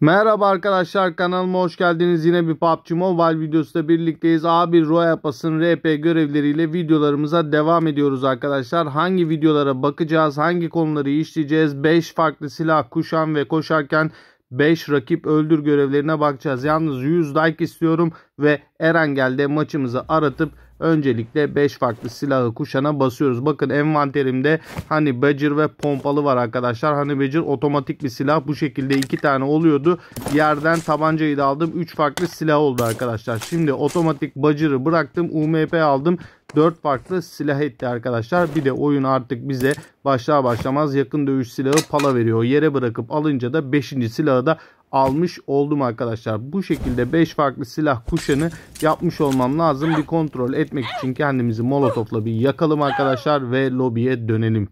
Merhaba arkadaşlar kanalıma hoş geldiniz. Yine bir PUBG Mobile videosuyla birlikteyiz. Abi 1 Royal Pass'ın RP görevleriyle videolarımıza devam ediyoruz arkadaşlar. Hangi videolara bakacağız, hangi konuları işleyeceğiz? 5 farklı silah, kuşan ve koşarken 5 rakip öldür görevlerine bakacağız. Yalnız 100 like istiyorum ve Erengel'de maçımızı aratıp öncelikle 5 farklı silahı kuşana basıyoruz. Bakın envanterimde hani Badger ve pompalı var arkadaşlar. Hani Badger otomatik bir silah bu şekilde 2 tane oluyordu. Yerden tabancayı da aldım. 3 farklı silah oldu arkadaşlar. Şimdi otomatik Badger'ı bıraktım. UMP aldım. 4 farklı silah etti arkadaşlar. Bir de oyun artık bize başlar başlamaz yakın dövüş silahı pala veriyor. Yere bırakıp alınca da 5. silahı da almış oldum arkadaşlar. Bu şekilde 5 farklı silah kuşanı yapmış olmam lazım. Bir kontrol etmek için kendimizi molotofla bir yakalım arkadaşlar ve lobiye dönelim.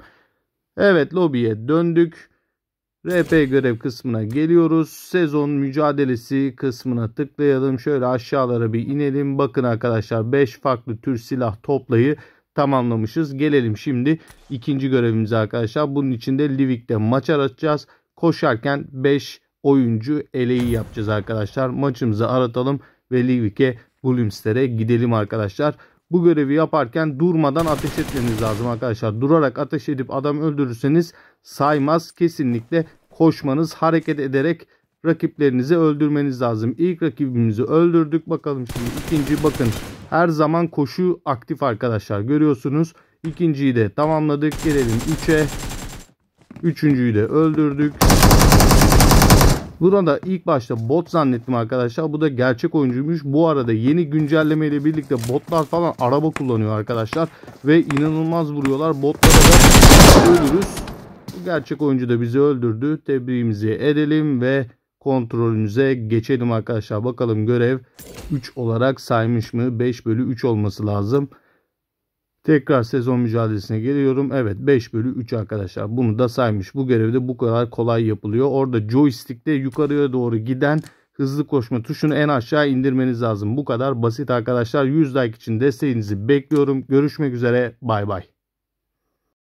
Evet lobiye döndük. RP görev kısmına geliyoruz. Sezon mücadelesi kısmına tıklayalım. Şöyle aşağılara bir inelim. Bakın arkadaşlar 5 farklı tür silah toplayı tamamlamışız. Gelelim şimdi ikinci görevimize arkadaşlar. Bunun için de Livik'te maç aratacağız. Koşarken 5 oyuncu eleği yapacağız arkadaşlar. Maçımızı aratalım ve Livik'e Bulimster'e gidelim arkadaşlar. Bu görevi yaparken durmadan ateş etmeniz lazım arkadaşlar. Durarak ateş edip adam öldürürseniz saymaz. Kesinlikle koşmanız, hareket ederek rakiplerinizi öldürmeniz lazım. İlk rakibimizi öldürdük. Bakalım şimdi ikinci bakın. Her zaman koşu aktif arkadaşlar. Görüyorsunuz. İkinciyi de tamamladık. Gelelim 3'e. Üçüncüyü de öldürdük. Burada ilk başta bot zannettim arkadaşlar. Bu da gerçek oyuncuymuş. Bu arada yeni güncelleme ile birlikte botlar falan araba kullanıyor arkadaşlar. Ve inanılmaz vuruyorlar. Botlara da ölürüz. Gerçek oyuncu da bizi öldürdü. Tebriğimizi edelim ve kontrolümüze geçelim arkadaşlar. Bakalım görev 3 olarak saymış mı? 5 bölü 3 olması lazım. Tekrar sezon mücadelesine geliyorum. Evet 5 bölü 3 arkadaşlar. Bunu da saymış. Bu görevde bu kadar kolay yapılıyor. Orada joystickte yukarıya doğru giden hızlı koşma tuşunu en aşağı indirmeniz lazım. Bu kadar basit arkadaşlar. 100 like için desteğinizi bekliyorum. Görüşmek üzere. Bay bay.